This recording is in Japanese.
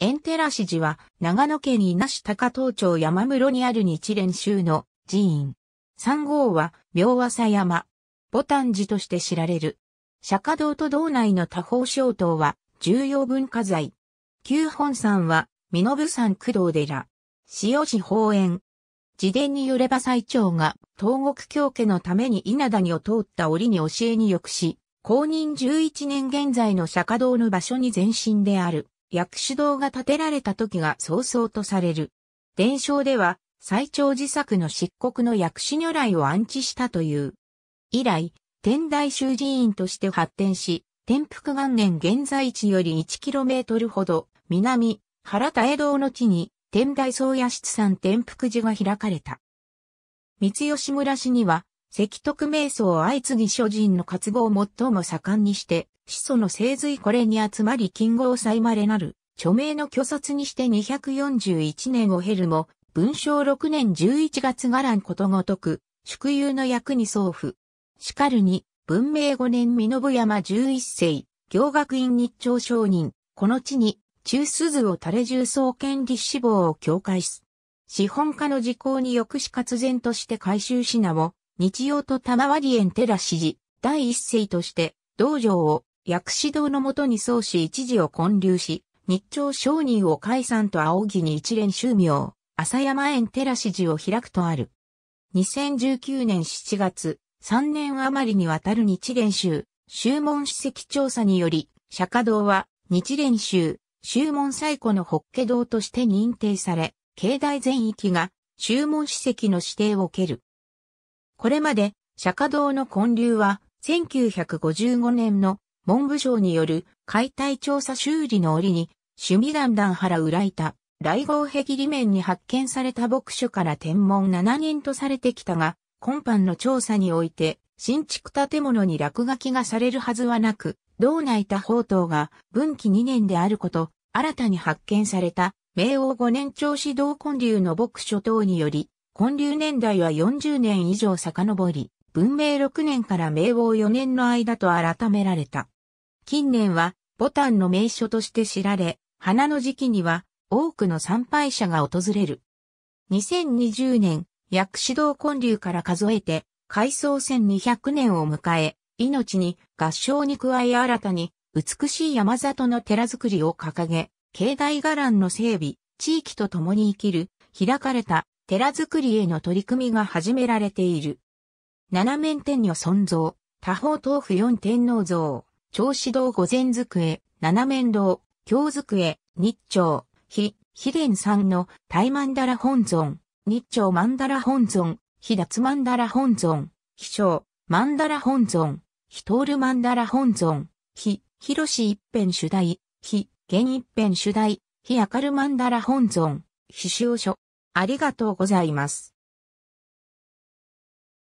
エンテラシ寺は、長野県稲市高東町山室にある日蓮宗の寺院。三号は、明朝山。ボタン寺として知られる。釈迦堂と道内の多方小島は、重要文化財。旧本山は、身延山工藤寺。塩市宝園。自伝によれば最長が、東国教家のために稲谷を通った折に教えによくし、公認11年現在の釈迦堂の場所に前身である。薬師堂が建てられた時が早々とされる。伝承では、最長自作の漆黒の薬師如来を安置したという。以来、天台宗寺院として発展し、天福元年現在地より 1km ほど、南、原田江堂の地に、天台宗屋室山天福寺が開かれた。三吉村市には、石徳瞑想相次ぎ諸人の活動を最も盛んにして、始祖の聖髄これに集まり金剛祭までなる、著名の虚殺にして241年を経るも、文章6年11月がらんことごとく、宿友の役に送付。しかるに、文明5年身延山11世、行学院日朝商人、この地に、中鈴を垂れ重層権利志望を境界す。資本家の事項に抑止活然として回収しなを、日曜と玉割園寺指示、第一世として、道場を薬師堂のもとに創始一時を建立し、日朝商人を解散と仰ぎに一連宗名、朝山園寺市寺を開くとある。2019年7月、3年余りにわたる日蓮宗、宗門史跡調査により、釈迦堂は日蓮宗、宗門最古の法華堂として認定され、境内全域が宗門史跡の指定を受ける。これまで釈迦堂の建立は1955年の文部省による解体調査修理の折に、趣味団団原浦板、雷合壁裏面に発見された牧書から天文7人とされてきたが、今般の調査において、新築建物に落書きがされるはずはなく、道内多宝塔が分岐2年であること、新たに発見された、明王5年調子道根流の牧首等により、根流年代は40年以上遡り、文明6年から明王4年の間と改められた。近年はボタンの名所として知られ、花の時期には多くの参拝者が訪れる。2020年、薬師堂建立から数えて、改装1200年を迎え、命に合唱に加え新たに美しい山里の寺づくりを掲げ、境内伽藍の整備、地域と共に生きる、開かれた寺づくりへの取り組みが始められている。七面天女尊像、多方豆腐四天王像。調子堂御前机、七面堂、京机、日朝、日、秘伝三の大曼荼羅本尊、日朝曼荼羅本尊、日脱曼荼羅本尊、非小、曼荼羅本尊、日通る曼荼羅本尊、日、広し一辺主題、日、現一辺主題、日明る曼荼羅本尊、非使書。ありがとうございます。